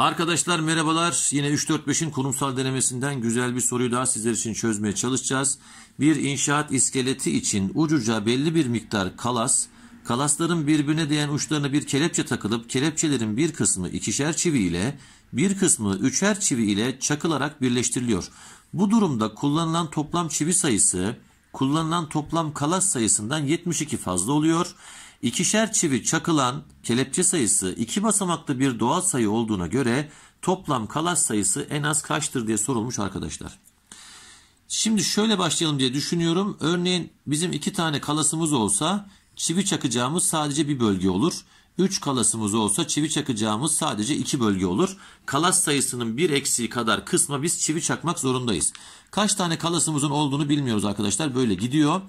Arkadaşlar merhabalar. Yine 3-4-5'in kurumsal denemesinden güzel bir soruyu daha sizler için çözmeye çalışacağız. Bir inşaat iskeleti için ucuca belli bir miktar kalas, kalasların birbirine değen uçlarına bir kelepçe takılıp kelepçelerin bir kısmı ikişer çivi ile bir kısmı üçer çivi ile çakılarak birleştiriliyor. Bu durumda kullanılan toplam çivi sayısı kullanılan toplam kalas sayısından 72 fazla oluyor. İkişer çivi çakılan kelepçe sayısı iki basamaklı bir doğal sayı olduğuna göre toplam kalas sayısı en az kaçtır diye sorulmuş arkadaşlar. Şimdi şöyle başlayalım diye düşünüyorum. Örneğin bizim iki tane kalasımız olsa çivi çakacağımız sadece bir bölge olur. 3 kalasımız olsa çivi çakacağımız sadece 2 bölge olur. Kalas sayısının 1 eksiği kadar kısma biz çivi çakmak zorundayız. Kaç tane kalasımızın olduğunu bilmiyoruz arkadaşlar. Böyle gidiyor.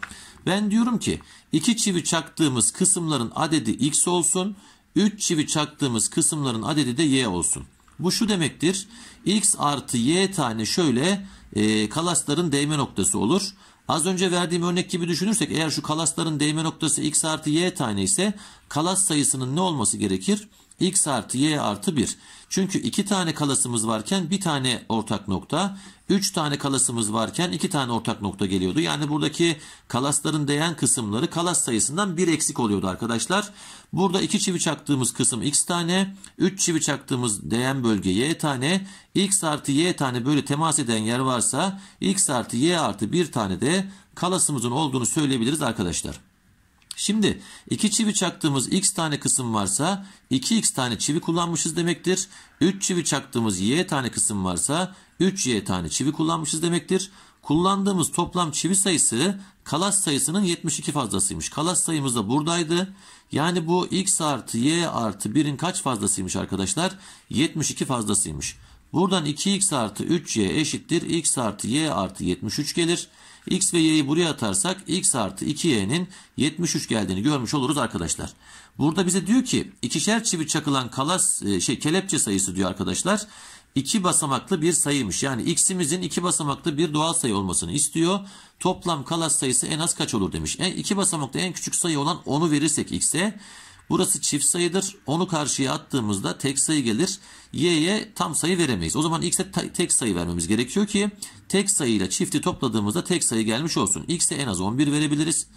Ben diyorum ki 2 çivi çaktığımız kısımların adedi x olsun. 3 çivi çaktığımız kısımların adedi de y olsun. Bu şu demektir. x artı y tane şöyle e, kalasların değme noktası olur. Az önce verdiğim örnek gibi düşünürsek eğer şu kalasların değme noktası x artı y tane ise kalas sayısının ne olması gerekir? x artı y artı 1. Çünkü 2 tane kalasımız varken bir tane ortak nokta, 3 tane kalasımız varken 2 tane ortak nokta geliyordu. Yani buradaki kalasların değen kısımları kalas sayısından 1 eksik oluyordu arkadaşlar. Burada 2 çivi çaktığımız kısım x tane, 3 çivi çaktığımız değen bölge y tane, x artı y tane böyle temas eden yer varsa x artı y artı 1 tane de kalasımızın olduğunu söyleyebiliriz arkadaşlar. Şimdi iki çivi çaktığımız x tane kısım varsa 2x tane çivi kullanmışız demektir. 3 çivi çaktığımız y tane kısım varsa 3y tane çivi kullanmışız demektir. Kullandığımız toplam çivi sayısı kalas sayısının 72 fazlasıymış. Kalas sayımız da buradaydı. Yani bu x artı y artı 1'in kaç fazlasıymış arkadaşlar? 72 fazlasıymış. Buradan 2x artı 3y eşittir. x artı y artı 73 gelir. x ve y'yi buraya atarsak x artı 2y'nin 73 geldiğini görmüş oluruz arkadaşlar. Burada bize diyor ki ikişer çivi çakılan kalas e, şey kelepçe sayısı diyor arkadaşlar. 2 basamaklı bir sayıymış. Yani x'imizin 2 basamaklı bir doğal sayı olmasını istiyor. Toplam kalas sayısı en az kaç olur demiş. 2 e, basamaklı en küçük sayı olan 10'u verirsek x'e Burası çift sayıdır. Onu karşıya attığımızda tek sayı gelir. Y'ye tam sayı veremeyiz. O zaman X'e tek sayı vermemiz gerekiyor ki tek sayıyla çifti topladığımızda tek sayı gelmiş olsun. X'e en az 11 verebiliriz.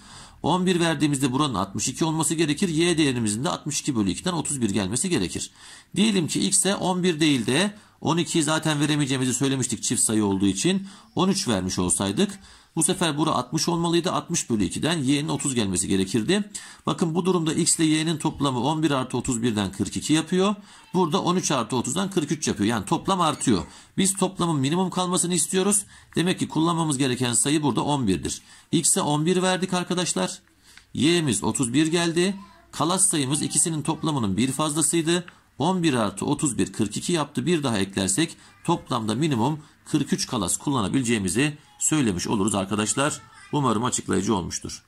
11 verdiğimizde buranın 62 olması gerekir. Y değerimizin de 62 bölü 2'den 31 gelmesi gerekir. Diyelim ki X'e 11 değil de 12 zaten veremeyeceğimizi söylemiştik çift sayı olduğu için. 13 vermiş olsaydık bu sefer bura 60 olmalıydı. 60 bölü 2'den y'nin 30 gelmesi gerekirdi. Bakın bu durumda x ile y'nin toplamı 11 artı 31'den 42 yapıyor. Burada 13 artı 30'dan 43 yapıyor. Yani toplam artıyor. Biz toplamın minimum kalmasını istiyoruz. Demek ki kullanmamız gereken sayı burada 11'dir. x'e 11 verdik arkadaşlar. y'miz 31 geldi. Kalas sayımız ikisinin toplamının bir fazlasıydı. 11 artı 31 42 yaptı. Bir daha eklersek toplamda minimum 43 kalas kullanabileceğimizi söylemiş oluruz arkadaşlar. Umarım açıklayıcı olmuştur.